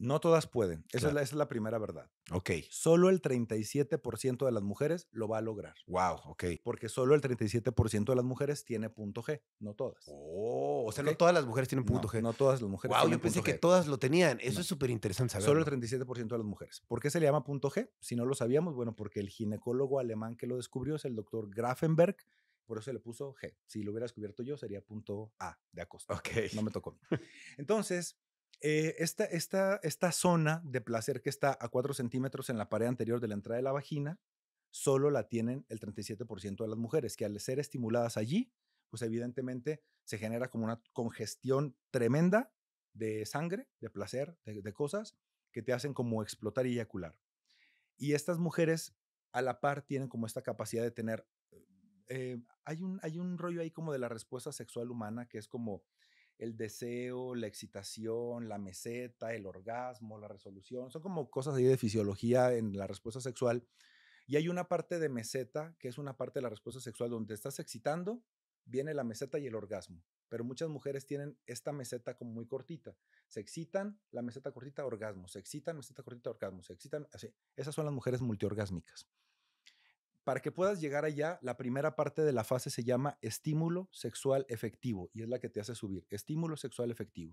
No todas pueden. Esa, es la, primera verdad. Ok. Solo el 37% de las mujeres lo va a lograr. Wow, ok. Porque solo el 37% de las mujeres tiene punto G, no todas. Oh, o sea, no todas las mujeres tienen punto G. No todas las mujeres. Wow, yo pensé que todas lo tenían. Eso es súper interesante saber. Solo el 37% de las mujeres. ¿Por qué se le llama punto G? Si no lo sabíamos, bueno, porque el ginecólogo alemán que lo descubrió es el doctor Grafenberg. Por eso le puso G. Si lo hubiera descubierto yo, sería punto A de acosta. Ok. No me tocó. Entonces, eh, esta, esta, esta zona de placer que está a 4 centímetros en la pared anterior de la entrada de la vagina, solo la tienen el 37% de las mujeres, que al ser estimuladas allí, pues evidentemente se genera como una congestión tremenda de sangre, de placer, de, cosas que te hacen como explotar y eyacular. Y estas mujeres a la par tienen como esta capacidad de tener, eh, hay, un, hay un rollo ahí como de la respuesta sexual humana que es como el deseo, la excitación, la meseta, el orgasmo, la resolución. Son como cosas ahí de fisiología en la respuesta sexual. Y hay una parte de meseta, que es una parte de la respuesta sexual donde estás excitando, viene la meseta y el orgasmo. Pero muchas mujeres tienen esta meseta como muy cortita. Se excitan, la meseta cortita, orgasmo. Se excitan, meseta cortita, orgasmo. Se excitan, así. Esas son las mujeres multiorgásmicas. Para que puedas llegar allá, la primera parte de la fase se llama estímulo sexual efectivo y es la que te hace subir. Estímulo sexual efectivo.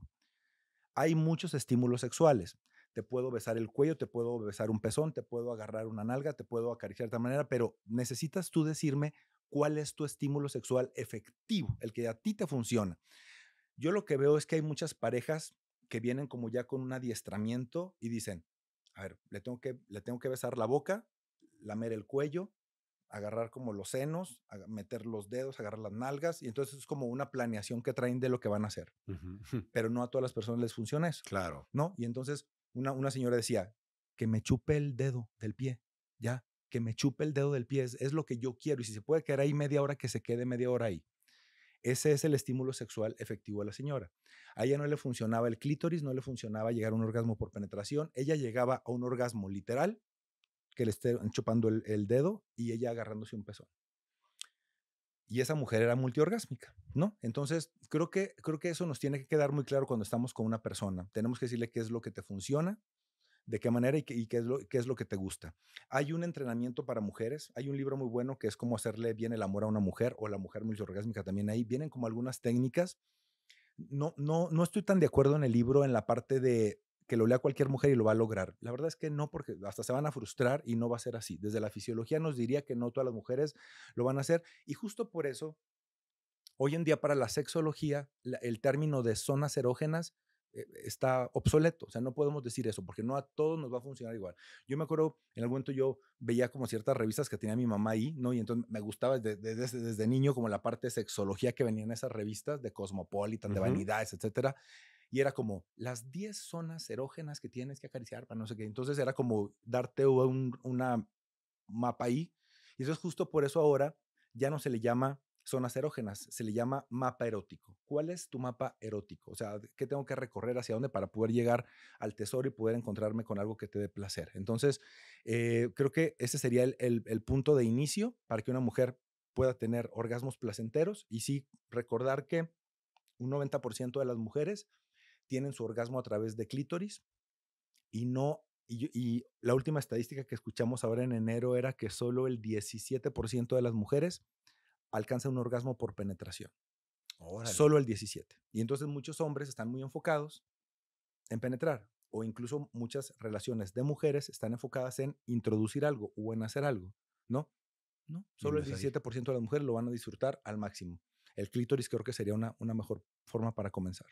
Hay muchos estímulos sexuales. Te puedo besar el cuello, te puedo besar un pezón, te puedo agarrar una nalga, te puedo acariciar de manera, pero necesitas tú decirme cuál es tu estímulo sexual efectivo, el que a ti te funciona. Yo lo que veo es que hay muchas parejas que vienen como ya con un adiestramiento y dicen, a ver, le tengo que, le tengo que besar la boca, lamer el cuello, agarrar como los senos, meter los dedos, agarrar las nalgas, y entonces es como una planeación que traen de lo que van a hacer. Pero no a todas las personas les funciona eso. Claro. ¿No? Y entonces una, una señora decía, que me chupe el dedo del pie, ya, que me chupe el dedo del pie, es, es lo que yo quiero, y si se puede quedar ahí media hora, que se quede media hora ahí. Ese es el estímulo sexual efectivo a la señora. A ella no le funcionaba el clítoris, no le funcionaba llegar a un orgasmo por penetración. Ella llegaba a un orgasmo literal que le esté chupando el, dedo y ella agarrándose un pezón. Y esa mujer era multiorgásmica, ¿no? Entonces, creo que, creo que eso nos tiene que quedar muy claro cuando estamos con una persona. Tenemos que decirle qué es lo que te funciona, de qué manera y qué, es, lo, qué es lo que te gusta. Hay un entrenamiento para mujeres, hay un libro muy bueno que es cómo hacerle bien el amor a una mujer o la mujer multiorgásmica también ahí. Vienen como algunas técnicas. No, no, no estoy tan de acuerdo en el libro en la parte de que lo lea cualquier mujer y lo va a lograr. La verdad es que no, porque hasta se van a frustrar y no va a ser así. Desde la fisiología nos diría que no todas las mujeres lo van a hacer. Y justo por eso, hoy en día para la sexología, el término de zonas erógenas eh, está obsoleto. O sea, no podemos decir eso, porque no a todos nos va a funcionar igual. Yo me acuerdo, en algún momento yo veía como ciertas revistas que tenía mi mamá ahí, ¿no? Y entonces me gustaba desde, niño como la parte de sexología que venía en esas revistas de Cosmopolitan, de Vanidades, etcétera y era como las 10 zonas erógenas que tienes que acariciar para no sé qué. Entonces era como darte un una mapa ahí. Y eso es justo por eso ahora ya no se le llama zonas erógenas, se le llama mapa erótico. ¿Cuál es tu mapa erótico? O sea, ¿qué tengo que recorrer hacia dónde para poder llegar al tesoro y poder encontrarme con algo que te dé placer? Entonces, eh, creo que ese sería el, el punto de inicio para que una mujer pueda tener orgasmos placenteros y sí recordar que un 90% de las mujeres tienen su orgasmo a través de clítoris y no y, la última estadística que escuchamos ahora en enero era que solo el 17% de las mujeres alcanza un orgasmo por penetración. Solo el 17. Y entonces muchos hombres están muy enfocados en penetrar o incluso muchas relaciones de mujeres están enfocadas en introducir algo o en hacer algo, ¿no? No, mm, solo el 17% de las mujeres lo van a disfrutar al máximo. El clítoris creo que sería una mejor forma para comenzar.